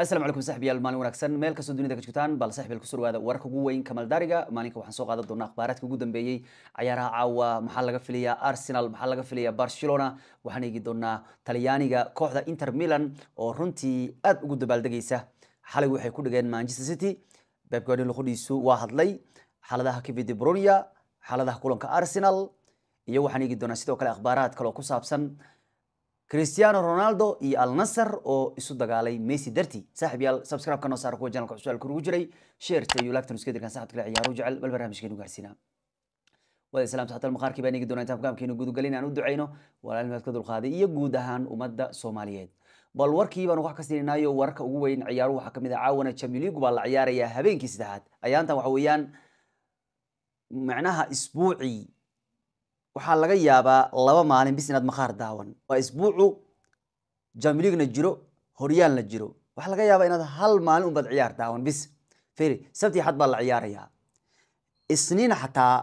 asalaamu calaykum saaxiibayaal maalin wanaagsan meel kastoo dunida ka joogtaan bal saaxiibayaal kusoo dhawaada wararka ugu weyn kamal maalinka waxaan soo qaadan doonaa akhbaaraadka ugu dambeeyey cayaaraha caawa maxaa laga filayaa arsenal maxaa laga filayaa barcelona waxaan eegi doonaa talyaaniga kooxda inter milan oo runtii aad ugu dabaaldegaysa xalay waxay ku dhigeen manchester city beb guardiola qudhiisu waa hadlay xaaladaha kevin de brunia kulanka arsenal iyo waxaan eegi doonaa sidoo kale akhbaaraad kale oo ku saabsan cristiano ronaldo iyo al oo isu dagaalay messi darti saaxib yaal subscribe kanoo saar kuwa janalka cusub kugu jiray share tayu lagtan saxad kale ciyaaro jecel bal barnaamijkeenu gaarsiinaa wada islaam saxatal maqaarkii baan eegi doonaa intaan hogaamkeenu aan u ducayno walaalnimaad ka dulqaaday iyo guud ahaan ummadda soomaaliyeed bal warkii baan wax ka siinaayo wararka ugu weyn ciyaaruhu waxaa kamid ah caawana champions baa la ciyaarayaa habeenkii saddexaad ayaantan waxa weeyaan macnaha isbuucii waxaa laga yaabaa laba maalin bis inaad maqaar daawan waa isbuucu jamligna jiro horyaalna jiro waxaa laga yaabaa inaad hal maalin unbaad ciyaar daawan bis firi sabti xad baa la ciyaarayaa isniina xataa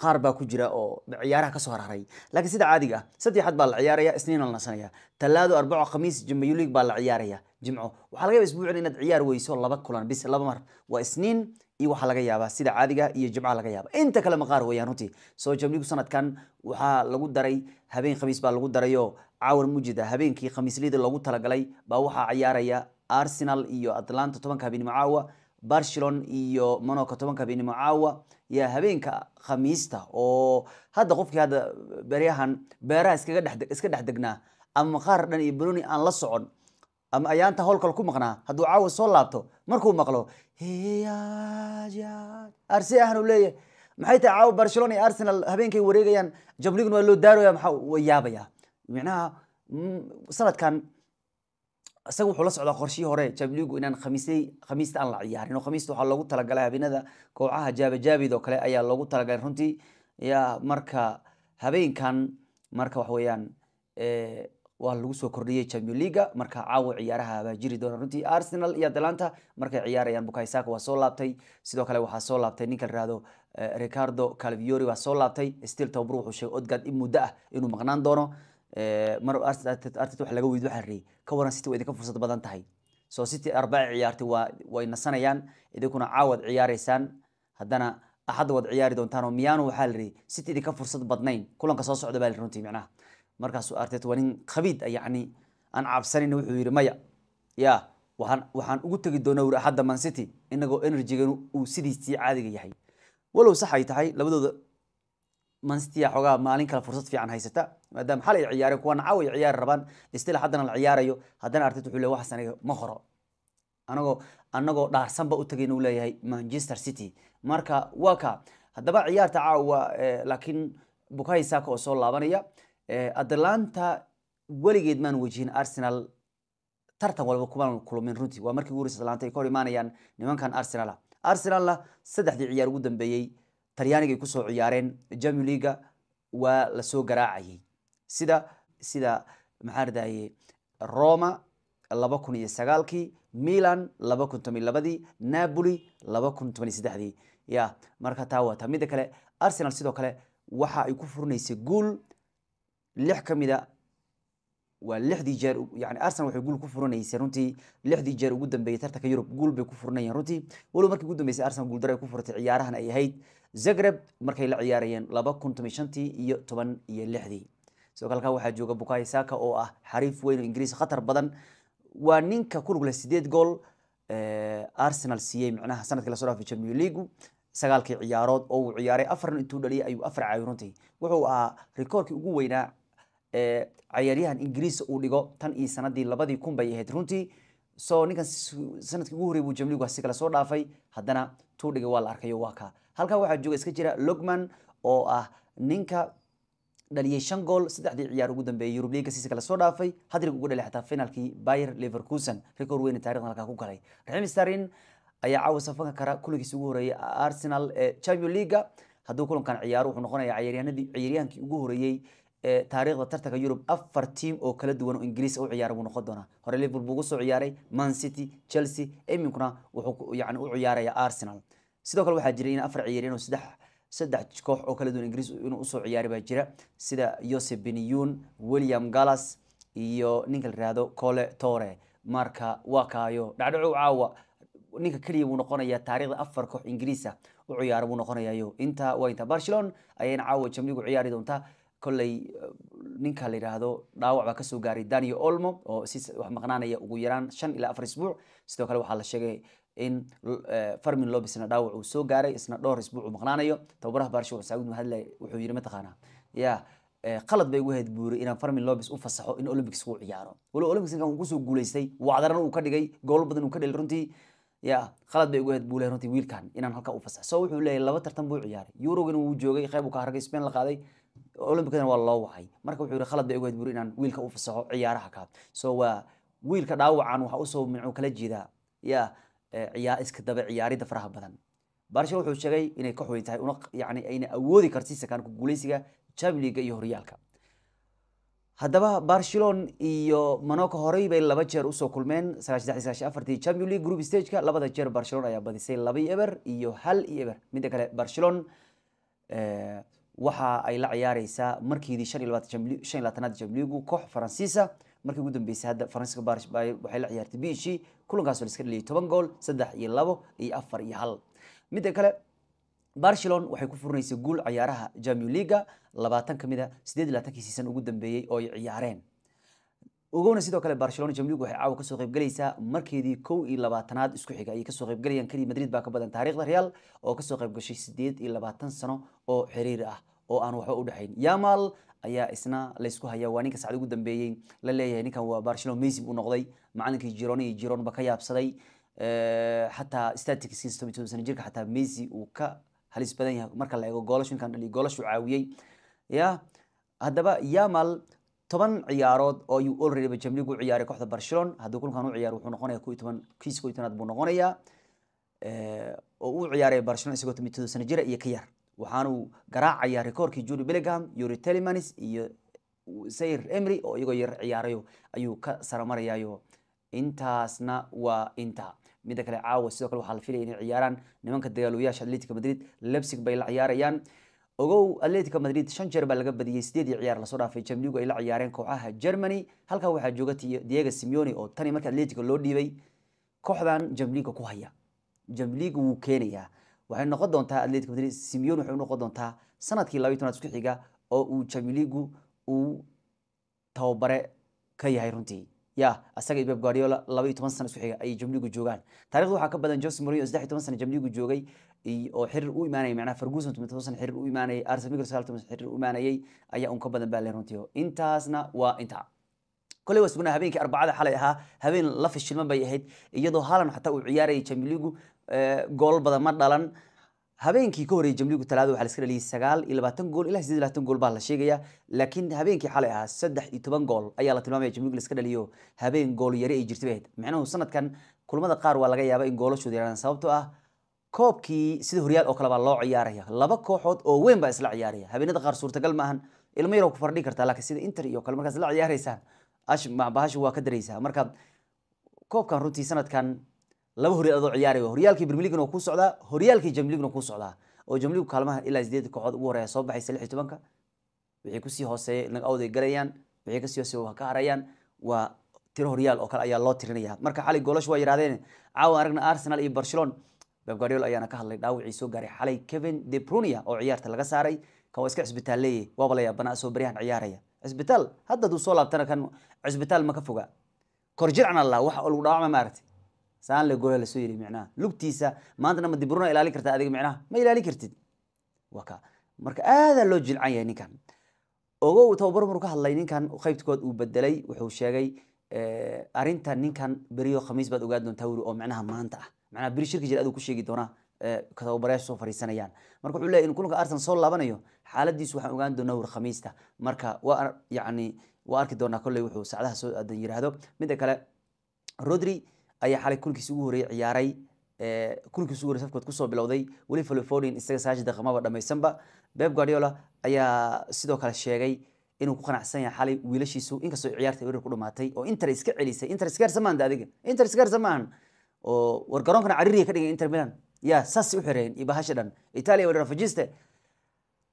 qaar baa ku jira oo ciyaaraha kasoo hararay laakiin sida caadiga ah sabti xad baa la ciyaaraya isniin la nasanaya talaado arbaco khamiis jimcayu baa la ciyaaraya jimco waxaa laga yaabaa isbuucin inaad ciyaar weyso laba kulan bis laba mar waa isniin iyo waxaa laga yaabaa sida caadiga ah iyo jimcaha laga yaaba inta kale maqaar weeyaan runtii soo jabnigu sanadkan waxaa lagu daray habeen khamiis baa lagu darayoo caawar mujida habeenkii khamiisliyada loogu talagalay baa waxaa ciyaaraya arsenal iyo atlanta tobanka habeenimo caawa barcelon iyo monaco tobanka habeenimo caawa yaa habeenka khamiista oo hadda qofkii hadda beryahan beeraha iskaga dhex iska dhex degnaa ama maqaar dhan iyo banoni aan la socon ama ayaanta howlkale ku maqnaa hadduu caawa soo laabto markuu maqlo arse ahan u leeyahay maxay tahay caawa barcelona iyo arsenal habeenkay wareegayaan jabliguna waa loo daaroya maxa wa yaabaya micnaha mm, sanadkan isaga wuxuu la socdaa qorshihii hore jabligu inaan khamiisay khamiista aan la ciyaarin oo khamiista waxaa loogu talagalay habeenada kooxaha jaabajaabid oo kale ayaa loogu talagalay runtii ya marka habeenkan marka wax weeyaan waa lagu soo kordhiyey champion leaga marka caawa ciyaaraha baa jiri doona runtii arsenal iyo atlanta markay ciyaarayaan bukaisak waa soo laabtay sidoo kale waxaa soo laabtay ninka la eh, ricardo calviori waa soo laabtay still tobar wuxuu sheegay odgad in muddo ah inuu maqnaan doono eh, mar artet wax laga weyd waxaan riyey ka waran city waa idinka fursad badan tahay soo city arbaci ciyaartay waa way nasanayaan idinkuna caawad ciyaaraysaan haddana axad waad ciyaari doontaan oo waxaa la riyey city idinka fursad badnayn kulanka soo socda baa la runtii micnaha markaasuu artet waa nin khabiid ah, yani aan cabsanayna wuxuu yidhi maya ya waaan waxaan ugu tegi doonaa wuri axadda mancity inagoo enerjigeenu uu sidiisii caadiga yahay walow sax ay tahay labadooda mancitya xoogaa maalin kale fursad fiican haysata maadaama xal ciyaareen kuwana caaw ay ciyaari rabaan stil haddana la ciyaarayo haddana artet wuxuu leey waxaas aniga ma qoro anagoo anagoo dhaarsanba u tegayna uu leeyahay manchester city marka waa ka haddaba ciyaarta caawa eh, laakiin bukayi saaka oo soo laabanaya atlanta weligeed maan wejihin arsenal tartan walba kumaan kulmin runtii waa markii ugu horeysa atlanta ay ka hor imaanayaan nimankan arsenala arsenalna saddexdii ciyaar ugu dambeeyey talyaaniga ay kusoo ciyaareen jamio leaga waa lasoo garaacayay sida sida maxaan dahaye roma laba kun iyo sagaalkii milan laba kun toban labadii napoli laba kun toban iyo saddexdii ya marka taa waa ta mida kale arsenal sidoo kale waxa ay ku furinaysay guul lix kamida mida waa lixdii jeer yani arsenal waxay guul ku furanaysay runtii lixdii jeer ugu dambeeyay tartanka Europe guul bay ku furanayeen runtii waliba markii ugu dambeysay Arsenal guul ay ku furatay ciyaarahan ay ahayd Zagreb markay la ciyaarayeen 2015 iyo 10 iyo 6 soo halka waxaa jooga Bukayo Saka oo ah xariif weyn oo Ingiriis khatar badan waa ninka ku lug leh 8 gool Arsenal siiyay macnaha sanadkii la dhaafay Champions League sagaalkii ciyaarood oo uu ciyaaray afar intuu dhaliyay ayuu afar caawinantay wuxuu ahaa rikoorkii ugu weynaa cayaaryahan ingiriiska uu dhigo tan iyo sanadii labadii kun bay ahayd runtii so ninkan sanadkii ugu horrey buu jamligu si kale soo dhaafay haddana tuu waa la arkayo waa kaa halkaa waxaa jooga iska jira logman oo ah ninka dhaliyey shan gool saddexdii ciyaar ugu dambeeyey yurub liiga siisa kale soo dhaafay hadrig ugu dhalay xataa finaalkii bayer leverkusen rikoor weyne taarikhdan halkaa ku galay raxiim starin ayaa caawa safanka kara kulankiisa ugu horeeyey arsenal ee champion leaga hadduu kulankan ciyaaro wuxuu noqonayaa ciyaaryahanadii ciyaaryahankii ugu horeeyey taariikhda tartanka yurub afar tiam oo kala duwan oo ingiriis ah u ciyaara buu noqon doonaa hore liverpool buu kusoo ciyaaray man city chelsea iminkuna wuxuu u ciyaaraya arsenal sidoo kale waxaa jiray in afar ciyaareen oo saddex saddex koox oo kala duwan ingiriis inuu usoo ciyaari baa jira sida yosef beniyun william gallas iyo ninka la cole tore marka waa kaayo dhacdhacow caawa ninka keliya buu noqonayaa taariikhda afar koox ingiriisa ah u ciyaara buu noqonayayo intaa waa inta barcelon ayayna caawa jamligu ciyaari doontaa kolley eh, ninka la yidhaahdo dhaawac baa kasoo gaaray daniel olmo oo si wax maqnaanaya ugu yaraan shan ilaa afar isbuuc sidoo kale waxaa la sheegay in eh, farmin lobisna dhaawac uu soo gaaray isna dhowr isbuuc uu maqnaanayo tababaraha baarsha sacuud mahadle wuxuu yidhi mataqaanaa ya eh, qalad bay uga heed buuri inaan farmin lobis u fasaxo in olympics uu ciyaaro walow olympics ninkan uu kusoo guulaystay wacdaran uu ka dhigay goolo badan uu ka dheli runtii ya qalad bay uga heed runtii wiilkan inaan halka u fasaxo so wuxuu leeyahy laba tartan buu ciyaaray eurogana wuu joogay qeyb uu ka hargay spain la qaaday olambikadana waa loo wahay marka wuxuu yihi khalad bay ogayd buri inaan wiilka u fasaxo ciyaaraha kaad so waa wiilka dhaawacan waxa usoo mincu kala jeedaa ya iska daba ciyaaridda faraha badan barshal wuxuu sheegay inay ka xooyin tahay yani ayna awoodi kartin sakaan ku guuleysiga chamliga iyo horyaalka haddaba barcelon iyo monaco horey bay laba jeer usoo kulmeen afartii champion league group stageka labada jeer barcelon ayaa badisay laba eber iyo hal iyo eber midda kale barcelon waxa ay la ciyaareysaa markiidii shan iyo labaatan jamli jamligu koox faransiisa markii ugu dambeysay hadda faransiiska baris waxay la ciyaartay biishii kulankaas la iska dhaliyay toban gool saddex iyo labo iyo afar iyo hal midda kale barcelon waxay ku furinaysay guul ciyaaraha jameu liga labaatan ka mid a ah, sideed iyo labaatankii siisan ugu dambeeyey oo ay ciyaareen ogowna sidoo kale barcelona jamligu waxay caawa kasoo qaybgalaysaa markeedii kow iyo labaatanaad isku xiga ayay kasoo qaybgalayaan keli madrid baa ka badan taariikhda real oo kasoo qaybgashay sideed iyo labaatan sano oo xiriir ah oo aan waxba udhexayn yamal ayaa isna laysku hayaa waa ninka sacd ugu dambeeyey la leeyahay ninkan waa barcelona messi buu noqday macalinkii jirona iyo jironba ka yaabsaday xataa eh, statikis toban toban sano jirka xataa messi uu ka halis badan yahay marka la eego goolashu ninkan dhaliyo goolashu caawiyey ya haddaba yamal toban ciyaarood oo ayuu olreba jamligu u ciyaaray kooxda barcelon haddii kulkan u ciyaar wuxuu noqonaya ko iyo toban kiis ko iyo buu noqonayaa eh, oo u ciyaaray barcelon isagoo tamid todosan jira iyo ka yar waxaanu garaacayaa rekoorkii juli bellingham yuri telemans iyo sayr emry oo iyagoo yar ciyaarayo ayuu ka saramarayaayo intaasna waa inta mida kale caawa sidoo kale waxaa la filaya inay ciyaaraan nimanka dagaalooyaasha atletico madrid lebsig bay la ciyaarayaan ogow atletico madrid shan jeer baa laga badiyey sideedii ciyaar lasoo dhaafay jamligu ay la ciyaareen kooxaha germany halkaa waxaa jooga diego simeone oo tani marka atletico loo dhiibay kooxdan jamliga ku haya jamliga wuu keenayaa waxay noqon doontaa atletico madrid simeone waxay u doontaa sanadkii labayi tonaad isku xiga oo uu jamligu uu tababare ka yahay runtii ya asaga beb guardiola laba iyo toban sana isku xiga ayay jamligu joogaan taarikhda waxaa ka badan jose mourinho saddex iyo toban sana jamligu joogay oo xiriir u imaanayay macnaha ferguson toban toban sana xiriir u imaanayay arsene wenger sagaal toban sana xiriir u imaanayay ayaa un ka badan baa le runtiyo intaasna waa intaa kolley waa sugnaa habeenkii arbacada xalay ahaa habeen la fashilman bay ahayd iyadoo haalan xataa uu ciyaarayay jamligu goolal badan ma dhalan habeenkii ka horreeyay jamligu talaada waxaa laska dhaliyay sagaal iyo labaatan gool ilaa sideed labaatan gool baa la sheegayaa laakiin habeenkii xalay ahaa saddex iyo toban gool ayaa la tilmaamaya jamligu laska dhaliyo habeen gool yare ay jirtay bay micnuhu sanadkan kulamada qaar waa laga yaabaa in goolashooda yaraan sababtoo ah koobkii sida horyaal oo kale baa loo ciyaaraya laba kooxood oo weyn baa isla ciyaaraya habeenada qaar suurtagal ma ahan ilmo yaroo ku fardhi kartaa laakiin sida inter iyo kale markaad isla ciyaaraysaan bahashu waa ka daraysaa marka koobkan runtii sanadkan laba horyaal adoo ciyaaraya ah. horyaalkii brmiligna ku socdaa horyaalkii jamligna ku socdaa oo jamligu kaalmaha ilaa sideed kooxood ugu horeya soo baxay lix tobanka wixii kusii hooseeya nag awday galayaan wixii kasii hooseeya waa ka harayaan waa tiro horyaal oo kale ayaa loo tirinaya marka xalay goolash waa yidhahdeen caawa aragna arsenal iyo barcelona beb guardiol ayaana ka hadlay dhaawacii soo gaaray xalay kevin de brunia oo ciyaarta laga saaray kan waa iska cisbitaal leeyahy waaba la yaabanaa soo baryahan ciyaaraya cisbitaal hadda aduu soo laabtana kan cisbitaal ma ka foga korjircna la waxa lagu dhaawacma maaragtay saan lagoya lasoo yiri micnaha lugtiisa maantana ma dibruna ilaali karta adiga micnaha ma ilaali kartid waa ka marka aadaa loo jilcan yahay ninkan ogow tababar maruu ka hadlay ninkan qaybtkood uu bedelay wuxuu sheegay eh, arinta ninkan beriyo khamiis baad ogaa doontaa wuri oo micnaha maanta ah micnaha beri shirki jira aduu ku sheegi doonaa eh, tababarayaashu soo fariisanayaan marka wuxuu leeyahy in kulanka arsenal soo laabanayo xaaladiisu waxaan ogaan doonaa wir khamiista marka waa yacni waa arki doonaa kolley wuxuu sacdaha soo aadan yiraahdo midda kale rodri ayaa xalay kulkiis ugu horreeyey ciyaaray kulkiis ugu horreeyey safkood kusoo bilowday weli Florian isaga saashi daqamaba dhamaysanba Pep Guardiola ayaa sidoo kale sheegay inuu ku qanacsan yahay xalay wiilashiisu inkastoo ciyaarta weerar ku dhamaatay oo Inter iska celisay Inter iska samaan daadiga Inter iska samaan oo war cariiriya ka dhigay Inter Milan ya saasi u xireen ibahasha dhan Italia weerar fajiste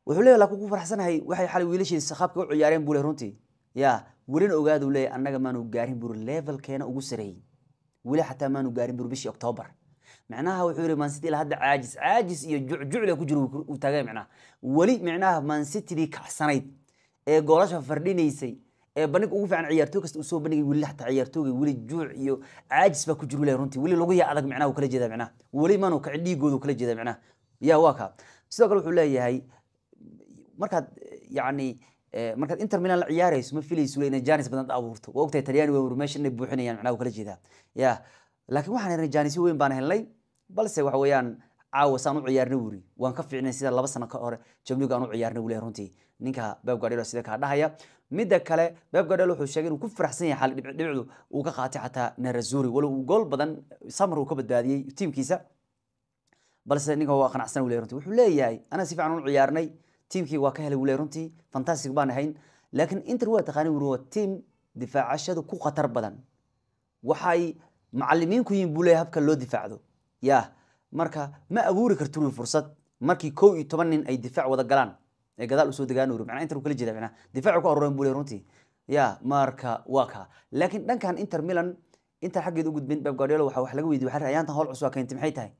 wuxuu leeyahay laakiin ku faraxsanahay waxay xalay wiilashiisa qaabka u ciyaareen buu leeyahay runtii ya welina ogaadu leeyahay annaga maanu gaarin buu levelkeena ugu sareeyay weli xataa maanu gaarin burbishii octoobar micnaha wuxuu yidhi mancitila hadda caajis caajis iyo jucjucla ku jiro uu taagan micnaha weli micnaha mancitidii kacsanayd ee goolasha fardhinaysay ee bandhiga ugu fiican ciyaartooy kasta usoo bandhigay weli xataa ciyaartooyga weli juuc iyo caajis baa ku jiro weli runtii weli lagu yaa adag micnaha uu kala jeedaa micnaha weli maanu kaci dhiigooda kala jeedaa micnaha yaa waa ka sidoo kale wuxuu leeyahay markaad yacni Eh, markaad inter milan la ciyaarayso ma filayso inay janis badan abuurto waa ogtahay talyaani waa meesha inay buuxinayaan macnaha kala jeedaa ya laakiin waxaan helnay jaanisyo weyn baan helnay balse waxa weeyaan caawa saan u ciyaarna wuri waan ka fiicnay sida laba sano ka hore jamnigu aan u ciyaarna wuli runtii ninka beb gadhelo sida kaa dhahaya midda kale beb gadhel wuxuu sheegay inuu ku faraxsan yahay xali dhibcdhibcdu uu ka qaatay xataa narazuri walow uu gool badan samar uu ka badbaadiyey tiimkiisa balse ninka waa qanacsan wuli runtii wuxuu leeyahay anaa si fiican u ciyaarnay tiimkii waa ka helay wule runtii fantastic baan ahayn laakiin inter waa taqaani wuri waa tiim difaacashada ku khatar badan waxay macalimiinku yihiin buu leeyahay habka loo difaacdo yaa marka ma abuuri kartin wi fursad markii kow iyo toban nin ay difaac wada galaan ee gadaal usoo degaan wuri macnaa inter kala jeeda macnaa difaacu ku aruuren buu leeyahay runtii yaa marka waa kaa laakiin dhankan inter milan inter xaggeed u gudbin beb guardiola waxa wax laga weydiye waxaa ayaantan howl cusub keentay maxay tahay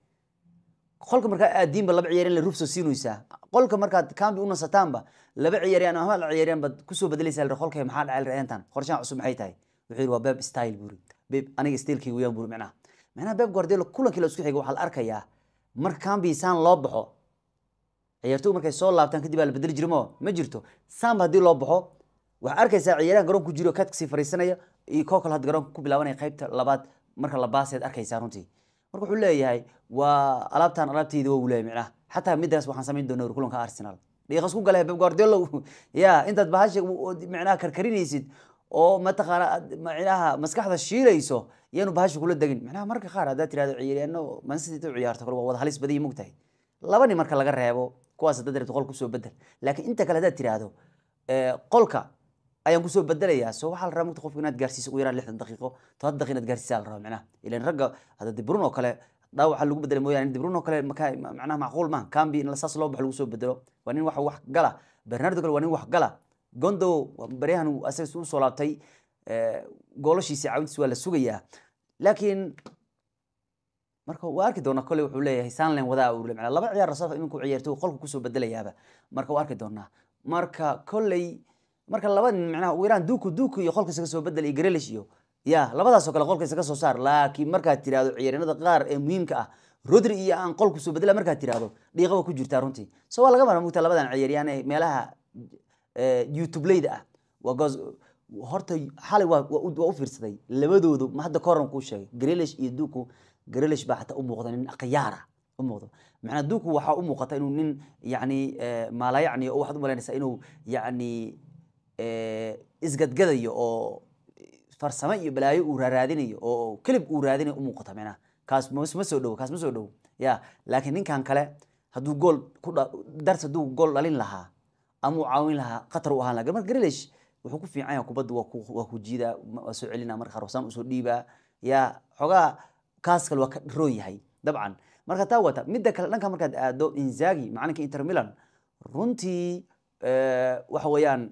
qolka markaa aadiinba laba ciyaar in la rufso siinaysaa qolka markaad county u nasataanba laba ciyaariyaan ama la ciyaariyaan baad kusoo bedelaysaa la qolka maxaa dhacay reentan qorshaha cusub maxay tahay wuxuu yidhi waa beeb style buuri beeb aniga steelkayga weyaan buuri micnaha micnaha beeb guardiola kulankii la isku xiga waxaa la arkayaa marka county saan loo baxo ciyaartoy markay soo laabtaan kadib baa la bedeli jirmo ma jirto saanba haddii loo baxo waxaa arkaysaa ciyaaryahan garoonku jiro kaadka sii fariisanaya iyo koo kale hadda garoonka ku bilaabanaya qaybta labaad marka la baaseed arkaysaa runtii marka wuxuu leeyahay waa alaabtan alaabteyda waa wulaay micnaha xataa midaas waxaan samayn doona kulanka arsenal dhiiqas ku gale beb guardiolo ya intaad bahasha micnaha karkarinaysid oo mataqaana micnaha maskaxda shiilayso yaanu bahasha kula degin micnaha marka qaar haddaad tirahdo ciyaaryaano mansity u ciyaarto kale waa wada halis badan mogtahay labani marka laga reebo kuwaas haddaad rabto qol kusoo bedel laakiin inta kale haddaad tirahdo eh, qolka ayaan kusoo bedelayaa so waxaa la rabaa marta qofku inaad gaarsiiso ugu yaraan lixdan daqiiqo todoba daqiiq inaad gaarsiisaa la rabaa micnaha ilan ragga hadda de kale dhaawaca lagu bedela mooyaane debrun oo kale manaha macquul maaha cambi in saas loo baxo lagu soo bedelo waa nin wax wax gala bernardo kale waa nin wax gala gondo baryahan asagas u soo laabtay eh, goolashiisi caawintiis waa la sugayaa laakiin marka waa arki doonaa kolley wuxuu leeyahay sunland wadaa uu manaa laba ciyaar rasalfa iminku ciyaarto qolku kusoo bedelayaaba marka waa arki doonaa marka kolley marka laba nin manaha ugu yaraan iyo qolka isaga soo bedel grelish iyo ya labadaasoo kale qolkaysa ka soo saar laakiin markaad tirahdo ciyaaryanada qaar ee muhiimka ah rodri iyo aan qolkuso bedela markaad tirahdo dhiiqa waa ku jirtaa runtii so waa laga mara mugta labadan ciyaaryaan ee meelaha eh, youtubeleyda ah horta xalay waa u fiirsaday labadoodu hadda koran kuu sheegay grelish iyo duku grelish baa xataa u muuqda nin khiyaara u muuqda macnaa duku waxaa u muuqata inuu nin yani eh, maalayacniyo waxaad u malaynaysaa inuu yani eh, isgadgadayo oo farsamo iyo balaayo uu raaraadinayo oo kelib uu raadinayo umuuqata micnaha kaas ma soo dhowo kaas ma soo dhowo ya laakiin ninkan kale hadduu gool ku hadduu gool dhalin lahaa ama uu caawin lahaa khatar u ahaan lahaa marka Grealish wuxuu ku fiican yahay kubadda waa waa ku jiidaa waa soo celinaa marka Rosaan usoo dhiibaa ya xogaa kaas kale waa ka roo yahay dabcan marka taa wata midda kale dhanka markaad aado Inzaghi macalinka Inter Milan runtii eh, waxa weeyaan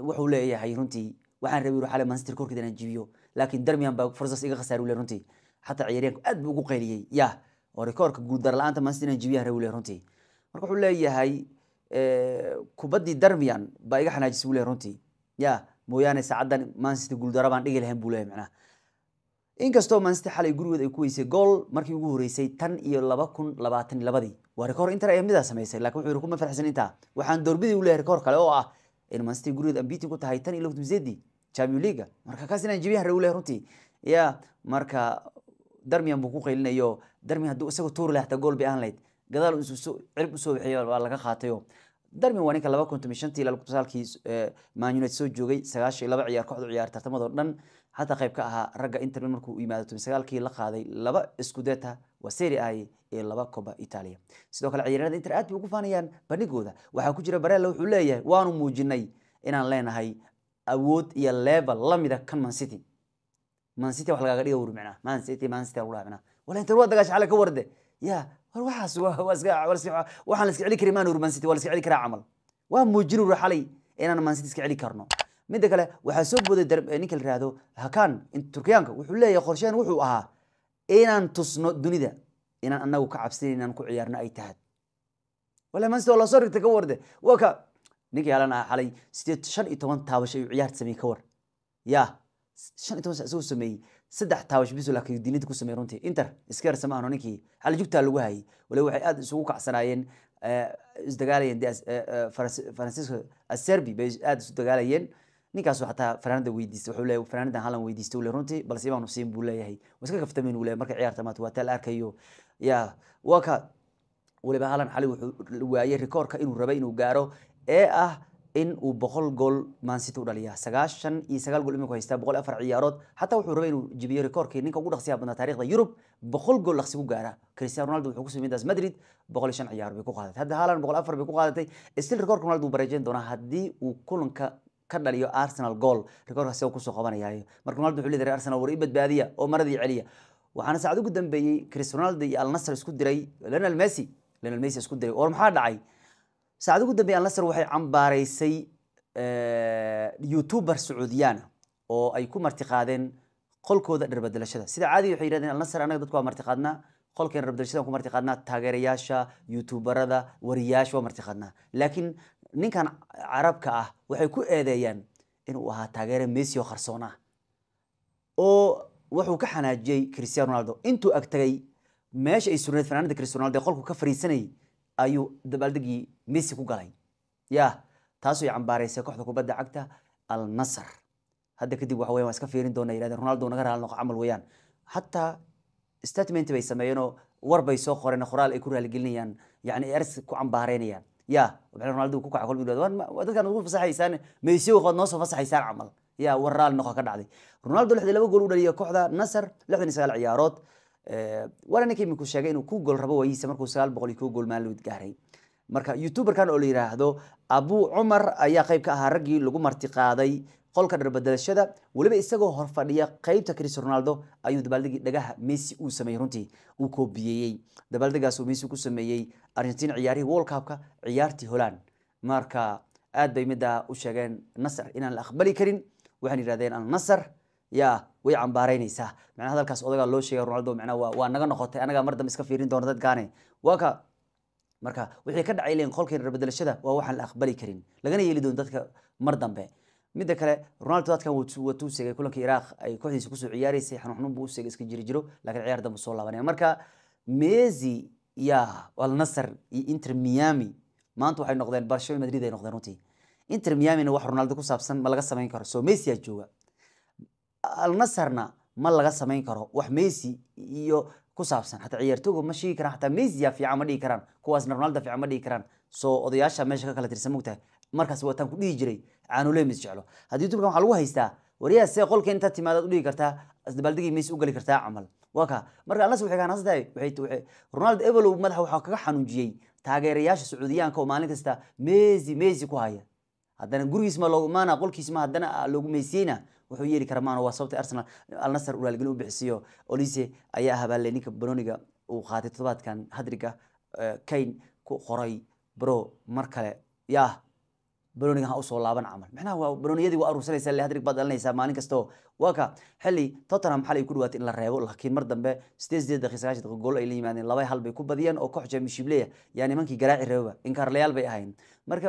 wuxuu leeyahay runtii waxaan rabay ruuxale manchester korkeed inaan jibiyo laakiin darmian baa fursas iga khasaaru le runtii xataa ciyaaryaanku aad buu ugu qayliyey ya oo rikoorka guuldar la-aanta manchester inaan jibiyaan rabi le runtii marka wuxuu leeyahay eh, kubaddii darmian baa iga xanaajisay buu leeyahay runtii ya mooyaane saacaddan manchester guuldara baan dhigi lahayn buu leeyahay macnaha inkastoo manchester xalay gurigooda ay ku weysay gool markii ugu horeysay tan iyo laba kun labaatan labadii waa rikoor inter ayaa midaa samaysay lakin wuxuu yiri kuma farxsan intaa waxaan doorbidi u leeyahay rikoor kale oo ah manst gurgeed ambiti ku tahay tan iyo mzedi champion leaga marka kaas inaan jebiyahan raguleh runtii ya marka darmian buu ku qaylinayo darmi hadduu isagoo tuuri lahay hataa gool bay aan lahayd gadaal cirib usoo bixiya waa laga qaatayo darmin waa ninka laba kuntomi shantii ilaa kutusaalkii man united soo joogay sagaashan laba ciyaar kooxdu ciyaar tartamadoo dhan hataa qayb ka ahaa ragga intermin markuu yimaado toban la qaaday laba skudeta waa seri ahi ee laba coba italia sidoo kale ciyaarada inter aad bay ugu faanayaan bandhigooda waxaa ku jira barella wuxuu leeyahay waanu muujinay inaan leenahay awood iyo level lamida kan mancity mancity wax lagaaga dhiga wuri micnaa mancity mancity lagu dhaha wala inter waa dagaashay ka warde ya war waxaas waxaan la iska celi kari maan urmansity waa la celi karaa camal waa muujin ur xalay inaan maansity iska celi karno midda kale waxaa soo booday ninka la yihahdo hakan turkiyaanka wuxuu leeyahay qorsheen wuxuu ahaa inaan tusno dunida inaan anagu ka cabsina inaan ku ciyaarno ay tahay wala maansity waa lasoo rigta ka warde waa ka ninka yaalan ahaa xalay sideed shan iyo toban taabasho ayuu ciyaarta sameeyey ka war ya shan iyo toban isagoo sameeyey saddex taawash bisu laakiin dinida ku sameey runtii inter iskers ma ahno ninkii xalajugtaa lagu hayay wali waxay aada isugu kacsanaayeen eh, isdagaalayeen eh, eh, francisco aserbi bay aada isu dagaalayeen ninkaasu xataa fanaanada weydiistay wuxuu leeyahay fanaanadan halan weydiistay ule runtii balse imaanu siin buu leeyahay waa iska kaftamin uu leeyahay marka ciyaarta maata waa taa arkayo ya waa ka waliba halan xali wuxuu waayey rikoorka inuu rabay inuu gaaro ee ah in uu boqol gool maansity u dhaliya sagaashan iyo sagaal gool iminku haystaa boqol afar ciyaarood xataa wuxuu rabay inuu jibiyo rekoorkii ninka ugu dhaqsiyaha badnaa taarikhda yurub boqol gool dhaqsi ku gaara cristiano ronaldo wuxuu ku sameeyay daas madrid boqol iyo shan ciyaar bay ku qaadatay hadda haalan boqol afar bay ku qaadatay still rekoorka ronaldo wuu bareejeyn doonaa haddii uu kulanka ka dhaliyo arsenal gool rekoorkaasi uu kusoo qabanayaayo marka ronaldo wuxuu leedahay arsenal war i badbaadiya oo maradii celiya waxaana saacad ugu dambeeyey cristiano ronaldo iyo alnasr isku diray leonel messi leonel messi isku diray war maxaa dhacay saacad ugu dambeey anlasar waxay cambaaraysay eh, youtuber sacuudiyaana oo ay ku martiqaadeen qolkooda dharbadalashada sida caadiga waxay yidhahdeen alnasar annaga dadku waa martiqaadnaa qolkeen dharbadalashada ku martiqaadnaa taageerayaasha youtuberada wariyaasha waa martiqaadnaa laakiin ninkan carabka ah waxay ku eedeeyaan inuu ahaa taageere messi oo qarsoonaa oo wuxuu ka xanaajiyey christiano ronaldo intuu ag tegay meesha ay surneed fanaanada christiano ronaldo ee qolku ka fariisanayay ayuu dabaaldegii messi ku galay ya taasoo cambaareysa kooxda kubadda cagta alnasar hadda kadib waxa weyaan waa iska fiirin doona yirahdeen ronaldo naga raali noqo camal weeyaan hataa statement bay sameeyeenoo war bay soo qoreen qoraal ay ku raaligelinayaan yani ers ku cambaareynayaan ya waxay ronaldo ku kaca kolbi waa dadkan ugu fasaxaysaan meesi waad noo soo fasaxaysaan camal ya war raali noqo ka dhacday ronaldo lixda laba gool u dhaliyay kooxda nasr lixdan iyo sagaal ciyaarood Eh, wana ninka iminku sheegay inuu ku gool rabo wayiise markuu sagaal boqol iyo ku gool maalud gaaray marka youtuberkan oo la yidhaahdo abuu cumar ayaa qayb ka ahaa raggii lagu martiqaaday qolka dharbadelashada weliba isagoo horfadhiya qaybta chris ronaldo ayuu dabaaldegii dhagaha messi uu sameeyey runtii uu koobiyeeyey dabaaldegaas messi ku sameeyey argentina ciyaarihii world cupka ciyaartii holand marka aad bay middaa u sheegeen nasar inaan la aqbali karin waxaan yidhahdeen al nasar ya way cambaaraynaysaa macnaa hadalkaas odagaa loo sheega ronaldo macnaa waa waa naga noqotay anagaa mar dambe iska fiirin doona dad gaane waa ka marka wixii ka dhacay leeyin qolkeen reer waa waxaan la aqbali karin lagana yeeli doon dadka mar dambe midda kale ronaldo dadkan watuu segay kulanka iraq ay kooxdiisa kusoo ciyaaraysay xanuun buu u segay iska jiri jiro ciyaar dambe soo laabanaya marka mesi ya al iyo inter miami maanta waxay noqdeen barcelona madrid ay noqdeen runtii inter miamina wax ronaldo ku saabsan ma laga samayn karo so mesi jooga alnasarna ma laga samayn karo wax messi iyo ku saabsan xataa ciyaartooga ma sheegi karaan xataa messi fiican ma dhihi karaan kuwaasna ronaldo fiican ma dhihi karaan soo odayaasha meesha ka kala tirsan mogtahay markaas waataan ku dhihi jiray aanu lemis jeclo haddii dumarkan waxaa lagu haystaa wariyaha see qolka intaad timaadaad udhigi kartaa dabaaldigii messi u geli kartaa camal waa kaa marka alnas waxay kahansan tahay ronaldo evelo madaxa waxaa kaga xanuunjiyey taageerayaasha sacuudiyaanka oo maalin messi messi ku haya haddana gurigiis ma loogu imaana qolkiis ma haddana ah, loogu meysiyeyna wuxuu yeeli kara maan waa sababta arsenal alnasar uraalgelin u bixisiyo olise ayaa ahaa ninka banoniga uu qaatay toddobaadkan hadriga eh, kane ku qoray bro mar kale yaah banoniga ha usoo laaban camal micnaha waa banoniyadii waa aruursanaysaa le hadrig baad dhalinaysaa maalin kastoo waa ka xilli tottenham xalay ku dhawaatay in la reebo laakiin mar dambe sideed sideed daqiiq sagaashan daqiiq gool ay la yimaadeen laba hal bay ku badiyeen oo koox championship leeya yaa garaaci reebaba inkaarlayaal bay ahayn marka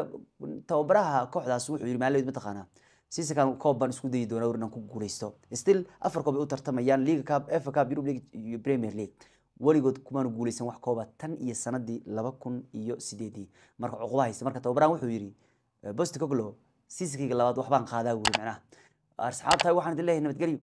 tababaraha kooxdaas wuxuu yidhi maalid mataqaanaa sisakan koob baan isku dayi doona war inaan ku guuleysto still afar koob ay u tartamayaan liga cab efa cab europe league iyo premier league weligood kumaanu guuleysan wax kooba tan iyo sanadii laba kun iyo sideedii marka cuquba haysta marka tababaraan wuxuu yidhi bosticoglo siisinkayga labaad waxbaan qaadaa wuri micnaha asxaabtahay waxaan idin leeyahay nabadgelyo